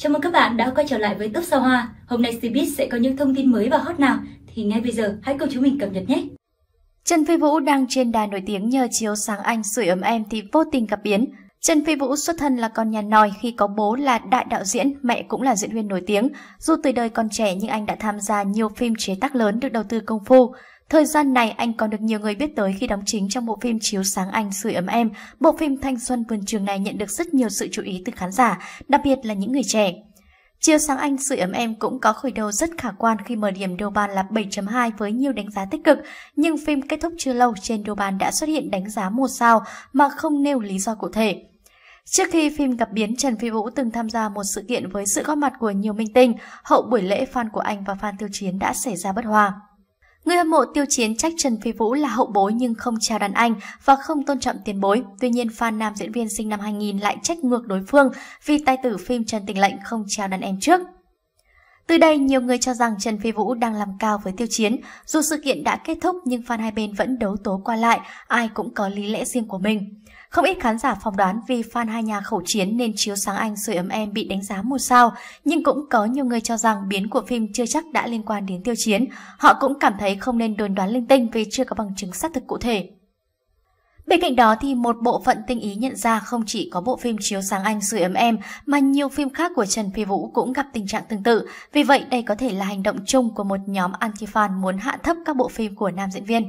Chào mừng các bạn đã quay trở lại với Top Sao Hoa. Hôm nay Cbiz sẽ có những thông tin mới và hot nào thì ngay bây giờ hãy cùng chúng mình cập nhật nhé. Trần Phi Vũ đang trên đà nổi tiếng nhờ chiếu sáng anh sưởi ấm em thì vô tình gặp biến. Trần Phi Vũ xuất thân là con nhà nòi khi có bố là đại đạo diễn, mẹ cũng là diễn viên nổi tiếng. Dù tuổi đời còn trẻ nhưng anh đã tham gia nhiều phim chế tác lớn được đầu tư công phu. Thời gian này anh còn được nhiều người biết tới khi đóng chính trong bộ phim Chiếu sáng anh sưởi ấm em. Bộ phim thanh xuân vườn trường này nhận được rất nhiều sự chú ý từ khán giả, đặc biệt là những người trẻ. Chiều sáng anh sưởi ấm em cũng có khởi đầu rất khả quan khi mở điểm Douban là 7.2 với nhiều đánh giá tích cực, nhưng phim kết thúc chưa lâu trên Douban đã xuất hiện đánh giá một sao mà không nêu lý do cụ thể. Trước khi phim gặp biến, Trần Phi Vũ từng tham gia một sự kiện với sự góp mặt của nhiều minh tinh, hậu buổi lễ fan của anh và fan Tiêu Chiến đã xảy ra bất hòa. Người hâm mộ tiêu chiến trách Trần Phi Vũ là hậu bối nhưng không chào đàn anh và không tôn trọng tiền bối. Tuy nhiên, fan nam diễn viên sinh năm 2000 lại trách ngược đối phương vì tài tử phim Trần Tình Lệnh không chào đàn em trước. Từ đây, nhiều người cho rằng Trần Phi Vũ đang làm cao với tiêu chiến. Dù sự kiện đã kết thúc nhưng fan hai bên vẫn đấu tố qua lại, ai cũng có lý lẽ riêng của mình. Không ít khán giả phỏng đoán vì fan hai nhà khẩu chiến nên chiếu sáng anh sưởi ấm em bị đánh giá một sao, nhưng cũng có nhiều người cho rằng biến của phim chưa chắc đã liên quan đến tiêu chiến. Họ cũng cảm thấy không nên đồn đoán linh tinh vì chưa có bằng chứng xác thực cụ thể. Bên cạnh đó thì một bộ phận tinh ý nhận ra không chỉ có bộ phim chiếu sáng anh sưởi ấm em mà nhiều phim khác của Trần Phi Vũ cũng gặp tình trạng tương tự. Vì vậy đây có thể là hành động chung của một nhóm anti-fan muốn hạ thấp các bộ phim của nam diễn viên.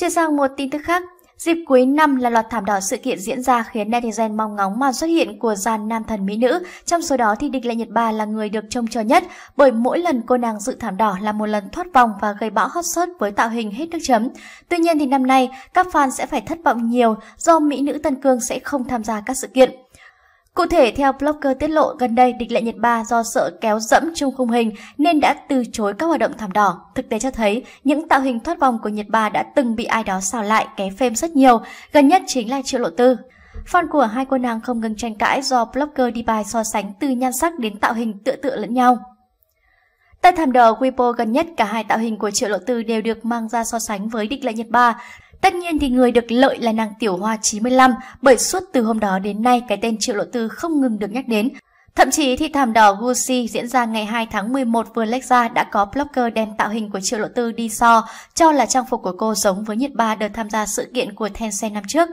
Chuyển sang một tin tức khác, Dịp cuối năm là loạt thảm đỏ sự kiện diễn ra khiến netizen mong ngóng màn xuất hiện của dàn nam thần mỹ nữ. Trong số đó thì địch lệ Nhật Bà là người được trông chờ nhất bởi mỗi lần cô nàng dự thảm đỏ là một lần thoát vòng và gây bão hot search với tạo hình hết nước chấm. Tuy nhiên thì năm nay, các fan sẽ phải thất vọng nhiều do mỹ nữ Tân Cương sẽ không tham gia các sự kiện. Cụ thể, theo blogger tiết lộ, gần đây địch lệ Nhật Ba do sợ kéo dẫm chung khung hình nên đã từ chối các hoạt động thảm đỏ. Thực tế cho thấy, những tạo hình thoát vòng của Nhật Ba đã từng bị ai đó xào lại ké phêm rất nhiều, gần nhất chính là Triệu Lộ Tư. Fan của hai cô nàng không ngừng tranh cãi do blogger đi bài so sánh từ nhan sắc đến tạo hình tựa tựa lẫn nhau. Tại thảm đỏ Weibo gần nhất, cả hai tạo hình của Triệu Lộ Tư đều được mang ra so sánh với địch lệ Nhật Ba. Tất nhiên thì người được lợi là nàng Tiểu Hoa 95, bởi suốt từ hôm đó đến nay cái tên Triệu Lộ Tư không ngừng được nhắc đến. Thậm chí thì thảm đỏ Gucci diễn ra ngày 2 tháng 11 vừa lách ra đã có blogger đem tạo hình của Triệu Lộ Tư đi so, cho là trang phục của cô giống với nhiệt ba đợt tham gia sự kiện của Tencent năm trước.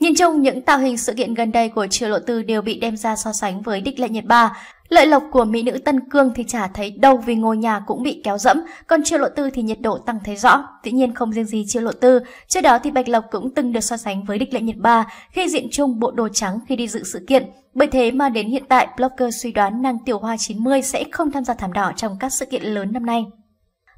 Nhìn chung, những tạo hình sự kiện gần đây của Triệu Lộ Tư đều bị đem ra so sánh với đích lệ nhiệt Ba. Lợi lộc của mỹ nữ Tân Cương thì chả thấy đâu vì ngôi nhà cũng bị kéo dẫm, còn Triệu Lộ Tư thì nhiệt độ tăng thấy rõ. Dĩ nhiên không riêng gì Triệu Lộ Tư, trước đó thì Bạch Lộc cũng từng được so sánh với địch lệ nhiệt Ba khi diện chung bộ đồ trắng khi đi dự sự kiện. Bởi thế mà đến hiện tại, blogger suy đoán nàng Tiểu Hoa 90 sẽ không tham gia thảm đỏ trong các sự kiện lớn năm nay.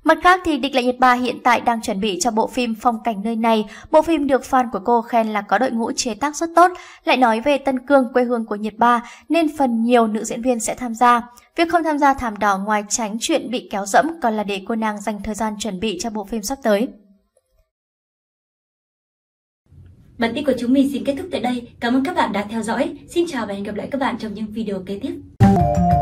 Mặt khác thì Địch Lệ Nhiệt Ba hiện tại đang chuẩn bị cho bộ phim Phong cảnh nơi này. Bộ phim được fan của cô khen là có đội ngũ chế tác rất tốt, lại nói về Tân Cương quê hương của Nhiệt Ba nên phần nhiều nữ diễn viên sẽ tham gia. Việc không tham gia thảm đỏ ngoài tránh chuyện bị kéo dẫm còn là để cô nàng dành thời gian chuẩn bị cho bộ phim sắp tới. Bản tin của chúng mình xin kết thúc tại đây. Cảm ơn các bạn đã theo dõi. Xin chào và hẹn gặp lại các bạn trong những video kế tiếp.